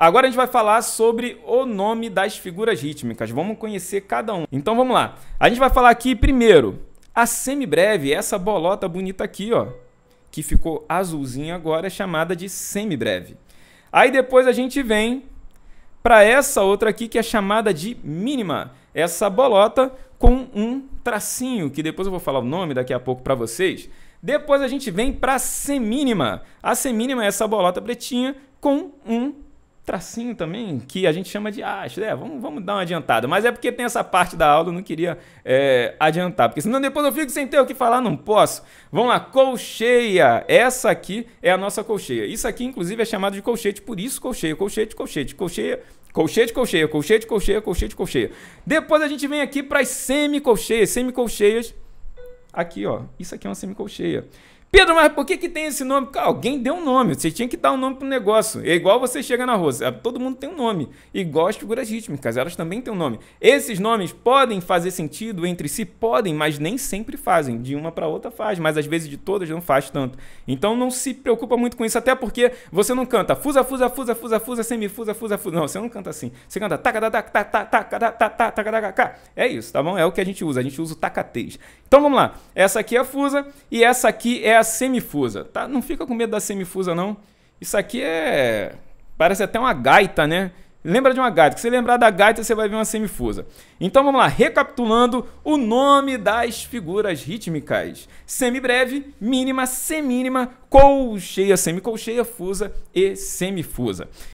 Agora a gente vai falar sobre o nome das figuras rítmicas. Vamos conhecer cada um. Então vamos lá. A gente vai falar aqui primeiro a semibreve, essa bolota bonita aqui, ó, que ficou azulzinha agora, é chamada de semibreve. Aí depois a gente vem para essa outra aqui que é chamada de mínima, essa bolota com um tracinho, que depois eu vou falar o nome daqui a pouco para vocês. Depois a gente vem para a semínima. A semínima é essa bolota pretinha com um tracinho também que a gente chama de acho, é, vamos, vamos dar uma adiantada. Mas é porque tem essa parte da aula, eu não queria é, adiantar, porque senão depois eu fico sem ter o que falar, não posso. Vamos lá, colcheia. Essa aqui é a nossa colcheia. Isso aqui, inclusive, é chamado de colchete, por isso colcheia, colchete, colchete, colcheia. Colchete, colcheia, colchete, colcheia, colchete, colcheia. Depois a gente vem aqui para as semicolcheias. Semicolcheias, aqui ó, isso aqui é uma semicolcheia. Pedro, mas por que, que tem esse nome? Cara, alguém deu um nome, você tinha que dar um nome pro negócio. É igual você chega na rua, todo mundo tem um nome. Igual as figuras rítmicas, elas também têm um nome. Esses nomes podem fazer sentido entre si? Podem, mas nem sempre fazem. De uma para outra faz, mas às vezes de todas não faz tanto. Então não se preocupa muito com isso, até porque você não canta fusa, fusa, fusa, fusa, fusa, semifusa, fusa, fusa. Não, você não canta assim. Você canta taca, taca, taca, taca, taca, taca, taca, taca. É isso, tá bom? É o que a gente usa. A gente usa o tacatês. Então vamos lá. Essa aqui é a fusa e essa aqui é a a semifusa, tá? Não fica com medo da semifusa, não. Isso aqui é. Parece até uma gaita, né? Lembra de uma gaita. Se você lembrar da gaita, você vai ver uma semifusa. Então vamos lá, recapitulando o nome das figuras rítmicas: semibreve, mínima, semínima, colcheia, semicolcheia, fusa e semifusa.